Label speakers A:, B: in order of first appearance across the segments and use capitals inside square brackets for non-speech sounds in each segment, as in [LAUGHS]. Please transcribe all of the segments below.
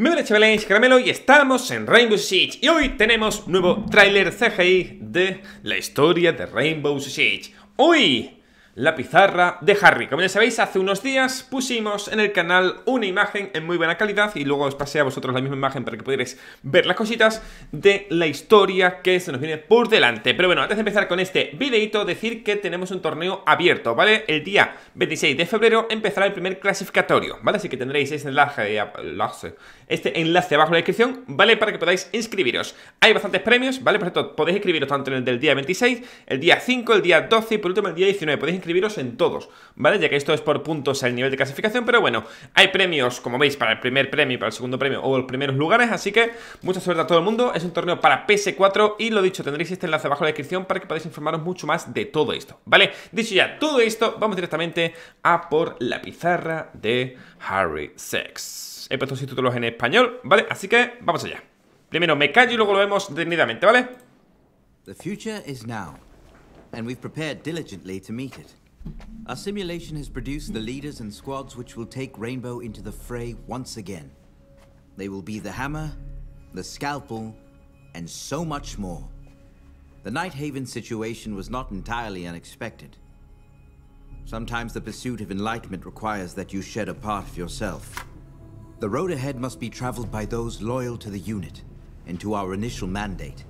A: Muy buenas chavales, Caramelo y estamos en Rainbow Six. Y hoy tenemos nuevo tráiler CGI de la historia de Rainbow Six. Hoy la pizarra de Harry. Como ya sabéis, hace unos días pusimos en el canal una imagen en muy buena calidad y luego os pasé a vosotros la misma imagen para que pudierais ver las cositas de la historia que se nos viene por delante. Pero bueno, antes de empezar con este videito, decir que tenemos un torneo abierto, ¿vale? El día 26 de febrero empezará el primer clasificatorio, ¿vale? Así que tendréis este enlace, este enlace abajo en la descripción, ¿vale? Para que podáis inscribiros. Hay bastantes premios, ¿vale? Por cierto, podéis inscribiros tanto en el del día 26, el día 5, el día 12 y por último el día 19. Podéis inscribiros en todos, ¿vale? Ya que esto es por puntos el nivel de clasificación, pero bueno, hay premios, como veis, para el primer premio, para el segundo premio o los primeros lugares, así que mucha suerte a todo el mundo. Es un torneo para PS4 y lo dicho, tendréis este enlace abajo en la descripción para que podáis informaros mucho más de todo esto, ¿vale? Dicho ya todo esto, vamos directamente a por la pizarra de Harry Sex. He puesto títulos en español, ¿vale? Así que vamos allá. Primero me callo y luego lo vemos detenidamente, ¿vale? The future is now. and we've prepared diligently to meet it. Our simulation has produced the leaders and squads which will take Rainbow into the fray once again. They will be the Hammer, the Scalpel, and so much more. The Nighthaven situation was not entirely unexpected. Sometimes the pursuit of enlightenment requires that you shed a part of yourself. The road ahead must be traveled by those loyal to the unit and to our initial mandate.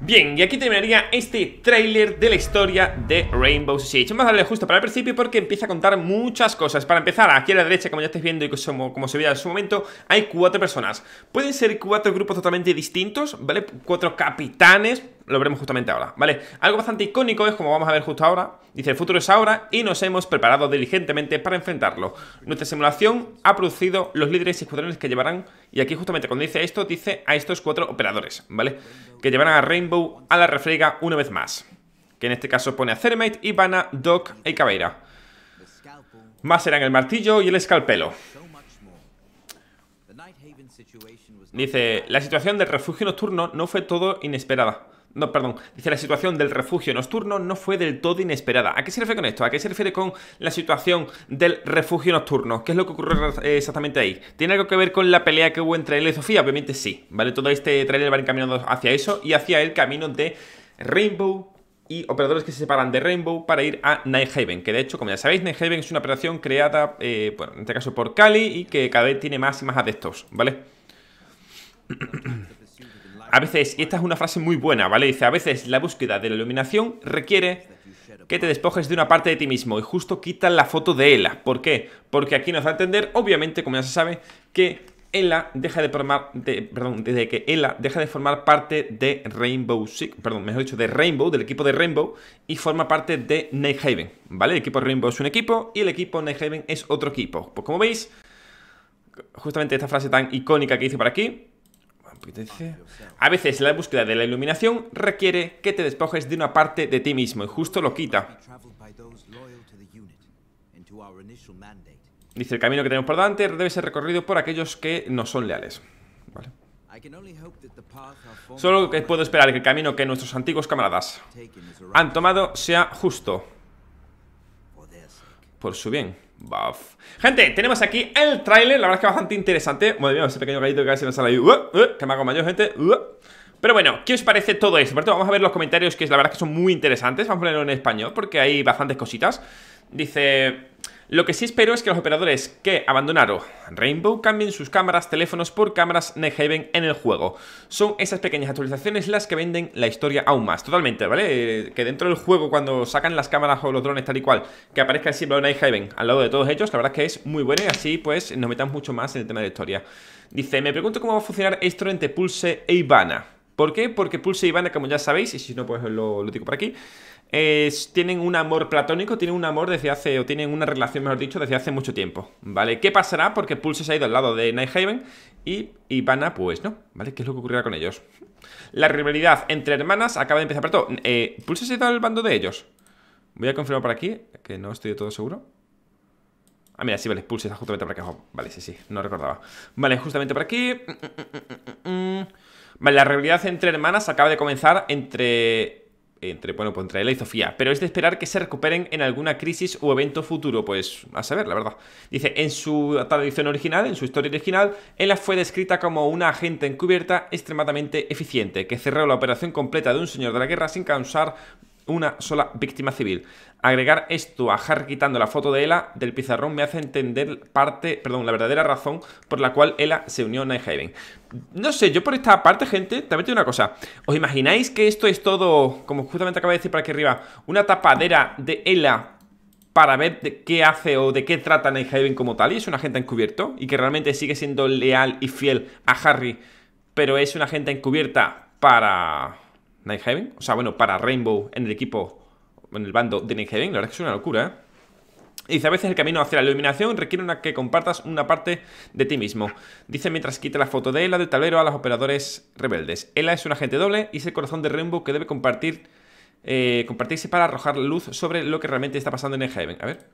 A: Bien, y aquí terminaría este tráiler de la historia de Rainbow Six Vamos a darle justo para el principio porque empieza a contar muchas cosas Para empezar, aquí a la derecha, como ya estáis viendo y como, como se veía en su momento Hay cuatro personas Pueden ser cuatro grupos totalmente distintos, ¿vale? Cuatro capitanes lo veremos justamente ahora, ¿vale? Algo bastante icónico es como vamos a ver justo ahora. Dice, el futuro es ahora y nos hemos preparado diligentemente para enfrentarlo. Nuestra simulación ha producido los líderes y escuadrones que llevarán, y aquí justamente cuando dice esto, dice a estos cuatro operadores, ¿vale? Que llevarán a Rainbow a la refriega una vez más. Que en este caso pone a Thermite, Ivana, Doc y Cabeira. Más serán el martillo y el escalpelo. Dice, la situación del refugio nocturno no fue todo inesperada. No, perdón. Dice la situación del refugio nocturno no fue del todo inesperada. ¿A qué se refiere con esto? ¿A qué se refiere con la situación del refugio nocturno? ¿Qué es lo que ocurre eh, exactamente ahí? ¿Tiene algo que ver con la pelea que hubo entre él y Sofía? Obviamente sí, ¿vale? Todo este trailer va encaminado hacia eso y hacia el camino de Rainbow y operadores que se separan de Rainbow para ir a Nighthaven, que de hecho, como ya sabéis, Nighthaven es una operación creada, eh, bueno, en este caso por Cali y que cada vez tiene más y más adeptos, ¿vale? a veces, y esta es una frase muy buena, ¿vale? Dice, a veces la búsqueda de la iluminación requiere que te despojes de una parte de ti mismo y justo quita la foto de Ela. ¿Por qué? Porque aquí nos va a entender, obviamente, como ya se sabe, que Ela deja de formar, perdón, desde que Ela deja de formar parte de Rainbow Six, perdón, mejor dicho, de Rainbow, del equipo de Rainbow, y forma parte de Nighthaven, ¿vale? El equipo Rainbow es un equipo y el equipo Nighthaven es otro equipo. Pues como veis, justamente esta frase tan icónica que hice por aquí, Ah, a veces la búsqueda de la iluminación requiere que te despojes de una parte de ti mismo y justo lo quita. Dice, el camino que tenemos por delante debe ser recorrido por aquellos que no son leales. Solo que puedo esperar que el camino que nuestros antiguos camaradas han tomado sea justo. Por su bien. Buff. Gente, tenemos aquí el tráiler, la verdad es que bastante interesante. Madre mía, ese pequeño gallito que casi me sale ahí. ¿Qué que me hago mayor, gente. Pero bueno, ¿qué os parece todo esto? vamos a ver los comentarios que la verdad es que son muy interesantes. Vamos a ponerlo en español porque hay bastantes cositas. Dice... Lo que sí espero es que los operadores que abandonaron Rainbow cambien sus cámaras, teléfonos por cámaras Nighthaven en el juego. Son esas pequeñas actualizaciones las que venden la historia aún más, totalmente, ¿vale? Eh, que dentro del juego cuando sacan las cámaras o los drones tal y cual, que aparezca el símbolo de Nighthaven al lado de todos ellos, la verdad es que es muy bueno y así pues nos metamos mucho más en el tema de la historia. Dice, me pregunto cómo va a funcionar esto entre Pulse e Ivana. ¿Por qué? Porque Pulse y Ivana, como ya sabéis, y si no, pues lo, lo digo por aquí, tienen un amor platónico, tienen un amor desde hace, o tienen una relación, mejor dicho, desde hace mucho tiempo, ¿vale? ¿Qué pasará? Porque Pulse se ha ido al lado de Nighthaven y Ivana, pues no, ¿vale? ¿Qué es lo que ocurrirá con ellos? La rivalidad entre hermanas acaba de empezar, pero todo, eh, Pulse se ha ido al bando de ellos. Voy a confirmar por aquí, que no estoy todo seguro. Ah, mira, sí, vale, Pulse está justamente por aquí. Vale, sí, sí, no recordaba. Vale, justamente por aquí. Mm, mm, mm, Vale, la realidad entre hermanas acaba de comenzar entre entre, bueno, pues entre Ela y Sofía, pero es de esperar que se recuperen en alguna crisis o evento futuro, pues a saber, la verdad. Dice, en su tradición original, en su historia original, ella fue descrita como una agente encubierta extremadamente eficiente, que cerró la operación completa de un señor de la guerra sin causar una sola víctima civil. Agregar esto a Harry quitando la foto de Ela del pizarrón me hace entender parte, perdón, la verdadera razón por la cual Ella se unió a Nighthaven. No sé, yo por esta parte, gente, también tengo una cosa. ¿Os imagináis que esto es todo, como justamente acaba de decir para aquí arriba, una tapadera de Ela para ver de qué hace o de qué trata Nighthaven como tal y es un agente encubierto y que realmente sigue siendo leal y fiel a Harry, pero es una agente encubierta para Nighthaven. O sea, bueno, para Rainbow en el equipo, en el bando de Nighthaven. La verdad es que es una locura, ¿eh? Dice, a veces el camino hacia la iluminación requiere una que compartas una parte de ti mismo. Dice mientras quita la foto de Ella del tablero a los operadores rebeldes. Ela es un agente doble y es el corazón de Rainbow que debe compartir, eh, compartirse para arrojar luz sobre lo que realmente está pasando en Nighthaven A ver.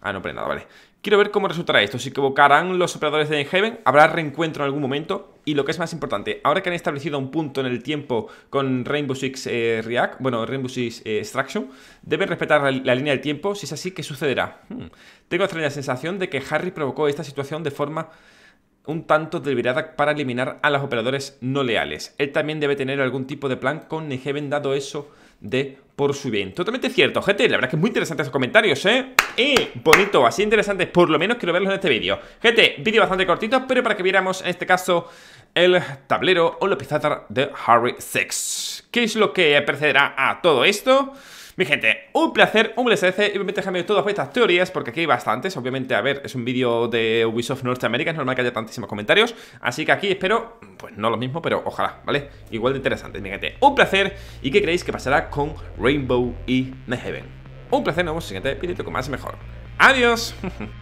A: Ah, no, pero nada, vale. Quiero ver cómo resultará esto. Si equivocarán los operadores de Nighthaven, ¿habrá reencuentro en algún momento? y lo que es más importante, ahora que han establecido un punto en el tiempo con Rainbow Six eh, React, bueno, Rainbow Six eh, Extraction, deben respetar la, línea del tiempo. Si es así, ¿qué sucederá? Hmm. Tengo la sensación de que Harry provocó esta situación de forma un tanto deliberada para eliminar a los operadores no leales. Él también debe tener algún tipo de plan con Heaven dado eso de por su bien. Totalmente cierto, gente. La verdad es que es muy interesante esos comentarios, ¿eh? Y bonito, así interesante Por lo menos quiero verlos en este vídeo. Gente, vídeo bastante cortito, pero para que viéramos en este caso el tablero o la pizarra de Harry Sex ¿Qué es lo que precederá a todo esto? Mi gente, un placer, un eh, placer, y obviamente déjame todas vuestras teorías, porque aquí hay bastantes, obviamente, a ver, es un vídeo de Ubisoft Norteamérica, es normal que haya tantísimos comentarios, así que aquí espero, pues no lo mismo, pero ojalá, ¿vale? Igual de interesante, mi gente, un placer, y qué creéis que pasará con Rainbow y the Un placer, nos vemos en el siguiente vídeo con más y mejor. ¡Adiós! [LAUGHS]